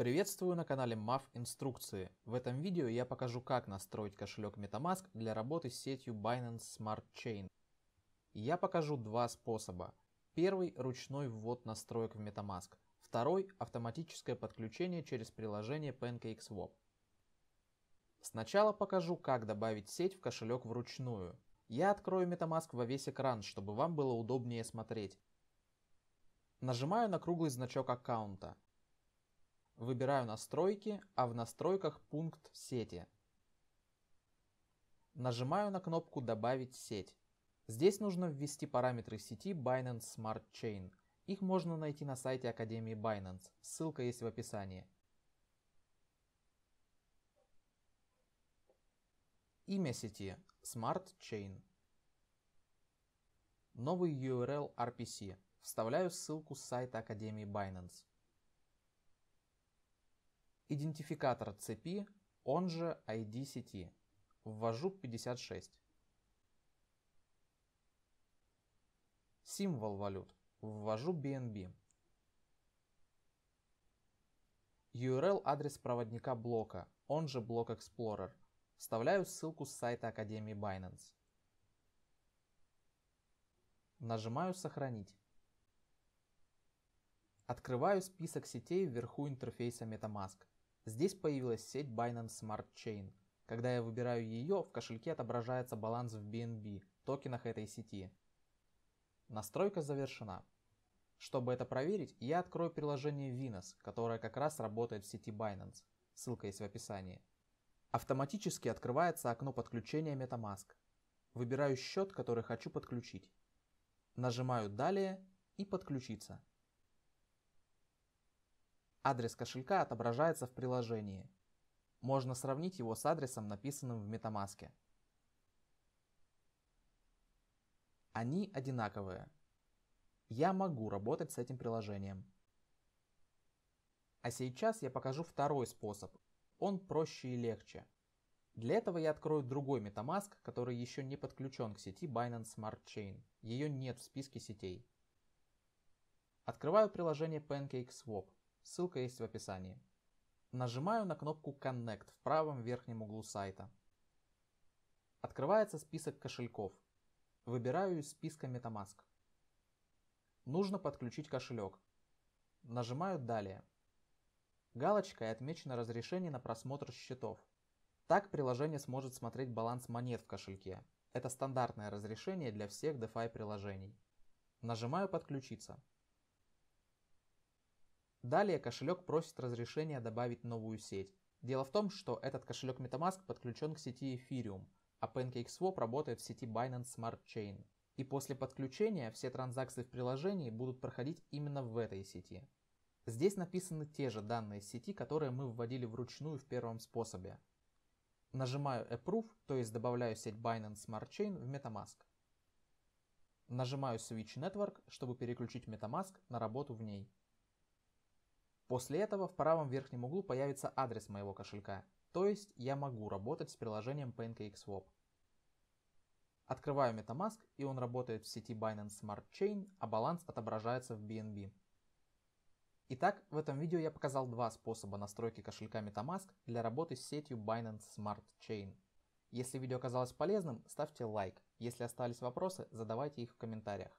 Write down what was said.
Приветствую на канале MAF Инструкции. В этом видео я покажу, как настроить кошелек MetaMask для работы с сетью Binance Smart Chain. Я покажу два способа. Первый – ручной ввод настроек в MetaMask. Второй – автоматическое подключение через приложение PancakeSwap. Сначала покажу, как добавить сеть в кошелек вручную. Я открою MetaMask во весь экран, чтобы вам было удобнее смотреть. Нажимаю на круглый значок аккаунта. Выбираю настройки, а в настройках пункт сети. Нажимаю на кнопку «Добавить сеть». Здесь нужно ввести параметры сети Binance Smart Chain. Их можно найти на сайте Академии Binance, ссылка есть в описании. Имя сети – Smart Chain. Новый URL RPC. Вставляю ссылку с сайта Академии Binance идентификатор цепи, он же ID сети. Ввожу 56. Символ валют. Ввожу BNB. URL адрес проводника блока, он же блок Explorer. Вставляю ссылку с сайта Академии Binance. Нажимаю «Сохранить». Открываю список сетей вверху интерфейса MetaMask – Здесь появилась сеть Binance Smart Chain. Когда я выбираю ее, в кошельке отображается баланс в BNB, токенах этой сети. Настройка завершена. Чтобы это проверить, я открою приложение Venus, которое как раз работает в сети Binance. Ссылка есть в описании. Автоматически открывается окно подключения MetaMask. Выбираю счет, который хочу подключить. Нажимаю «Далее» и «Подключиться». Адрес кошелька отображается в приложении. Можно сравнить его с адресом, написанным в MetaMask. Они одинаковые. Я могу работать с этим приложением. А сейчас я покажу второй способ. Он проще и легче. Для этого я открою другой MetaMask, который еще не подключен к сети Binance Smart Chain. Ее нет в списке сетей. Открываю приложение PancakeSwap ссылка есть в описании. Нажимаю на кнопку Connect в правом верхнем углу сайта. Открывается список кошельков. Выбираю из списка MetaMask. Нужно подключить кошелек. Нажимаю «Далее». Галочкой отмечено разрешение на просмотр счетов. Так приложение сможет смотреть баланс монет в кошельке. Это стандартное разрешение для всех DeFi приложений. Нажимаю «Подключиться». Далее кошелек просит разрешения добавить новую сеть. Дело в том, что этот кошелек MetaMask подключен к сети Ethereum, а PancakeSwap работает в сети Binance Smart Chain. И после подключения все транзакции в приложении будут проходить именно в этой сети. Здесь написаны те же данные сети, которые мы вводили вручную в первом способе. Нажимаю Approve, то есть добавляю сеть Binance Smart Chain в MetaMask. Нажимаю Switch Network, чтобы переключить MetaMask на работу в ней. После этого в правом верхнем углу появится адрес моего кошелька, то есть я могу работать с приложением PancakeSwap. Открываю MetaMask, и он работает в сети Binance Smart Chain, а баланс отображается в BNB. Итак, в этом видео я показал два способа настройки кошелька MetaMask для работы с сетью Binance Smart Chain. Если видео оказалось полезным, ставьте лайк. Если остались вопросы, задавайте их в комментариях.